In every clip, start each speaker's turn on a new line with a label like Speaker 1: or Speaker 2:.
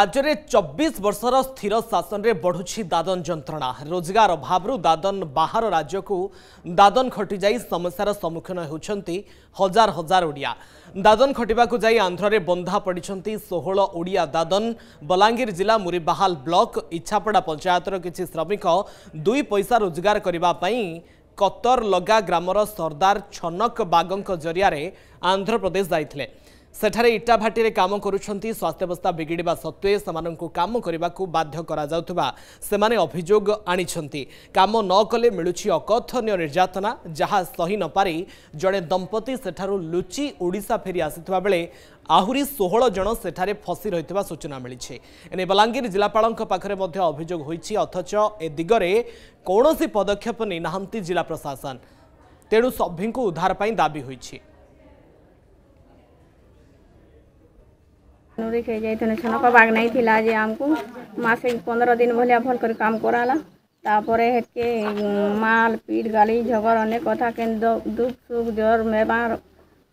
Speaker 1: ରାଜ୍ୟରେ ଚବିଶ ବର୍ଷର ସ୍ଥିର ଶାସନରେ ବଢ଼ୁଛି ଦାଦନ ଯନ୍ତ୍ରଣା ରୋଜଗାର ଅଭାବରୁ ଦାଦନ ବାହାର ରାଜ୍ୟକୁ ଦାଦନ ଖଟିଯାଇ ସମସ୍ୟାର ସମ୍ମୁଖୀନ ହେଉଛନ୍ତି ହଜାର ହଜାର ଓଡ଼ିଆ ଦାଦନ ଖଟିବାକୁ ଯାଇ ଆନ୍ଧ୍ରରେ ବନ୍ଧା ପଡ଼ିଛନ୍ତି ଷୋହଳ ଓଡ଼ିଆ ଦାଦନ ବଲାଙ୍ଗୀର ଜିଲ୍ଲା ମୁରିବାହାଲ ବ୍ଲକ ଇଚ୍ଛାପଡ଼ା ପଞ୍ଚାୟତର କିଛି ଶ୍ରମିକ ଦୁଇ ପଇସା ରୋଜଗାର କରିବା ପାଇଁ କତର ଲଗା ଗ୍ରାମର ସର୍ଦ୍ଦାର ଛନକ ବାଗଙ୍କ ଜରିଆରେ ଆନ୍ଧ୍ରପ୍ରଦେଶ ଯାଇଥିଲେ ସେଠାରେ ଇଟାଭାଟିରେ କାମ କରୁଛନ୍ତି ସ୍ୱାସ୍ଥ୍ୟାବସ୍ଥା ବିଗିଡ଼ିବା ସତ୍ତ୍ୱେ ସେମାନଙ୍କୁ କାମ କରିବାକୁ ବାଧ୍ୟ କରାଯାଉଥିବା ସେମାନେ ଅଭିଯୋଗ ଆଣିଛନ୍ତି କାମ ନ କଲେ ମିଳୁଛି ଅକଥନୀୟ ନିର୍ଯାତନା ଯାହା ସହି ନପାରି ଜଣେ ଦମ୍ପତି ସେଠାରୁ ଲୁଚି ଓଡ଼ିଶା ଫେରି ଆସିଥିବା ବେଳେ ଆହୁରି ଷୋହଳ ଜଣ ସେଠାରେ ଫସି ରହିଥିବା ସୂଚନା ମିଳିଛି ଏନେ ବଲାଙ୍ଗୀର ଜିଲ୍ଲାପାଳଙ୍କ ପାଖରେ ମଧ୍ୟ ଅଭିଯୋଗ ହୋଇଛି ଅଥଚ ଏ ଦିଗରେ କୌଣସି ପଦକ୍ଷେପ ନେଇନାହାନ୍ତି ଜିଲ୍ଲା ପ୍ରଶାସନ ତେଣୁ ସଭିଙ୍କୁ ଉଦ୍ଧାର ପାଇଁ ଦାବି ହୋଇଛି
Speaker 2: नुरी के जाई छनक बाग नहीं थिला जे हमको माँ से पंद्रह दिन भलिया भल कर काम कराला तापर हेके माल पीट गाली झगड़ अनेक कथा के दुख सुख जर मेबार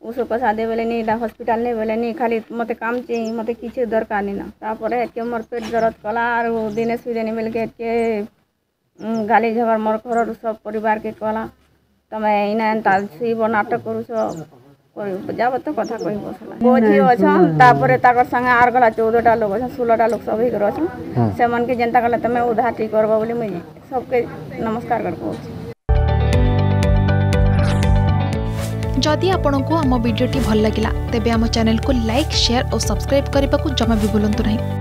Speaker 2: उसको पैसा बोले नहीं हॉस्पिटल नहीं बोले नहीं खाली मत काम चाहिए मत कि दरकार नहीं ना तापर हेके मोर पेट दरद कला आर दिने सुदे नहीं मिलके हेके गाली झगड़ मोर घर सब परिवार के कला तुम्हें इना एंता नाटक करूस যাবত কথা কহিব পুଅ ଝିଅ ଅଛନ୍ ତାପରେ ତାଙ୍କର ସାଙ୍ଗେ ଆର ଗଲା ଚଉଦଟା ଲୋକ ଅଛନ୍ ଷୋହଳଟା ଲୋକ ସବୁ ହେଇକରି ଅଛନ୍ ସେମାନକେ ଯେନ୍ତା କଲେ ତମେ ଉଦ୍ଧାରଟି କରବ ବୋଲି ମୁଇଁ ସବକେ ନମସ୍କାର କରି କହୁଛି ଯଦି ଆପଣଙ୍କୁ ଆମ ଭିଡ଼ିଓଟି ଭଲ ଲାଗିଲା ତେବେ ଆମ ଚ୍ୟାନେଲକୁ ଲାଇକ୍ ସେୟାର ଓ ସବସ୍କ୍ରାଇବ୍ କରିବାକୁ ଜମା ବି ଭୁଲନ୍ତୁ ନାହିଁ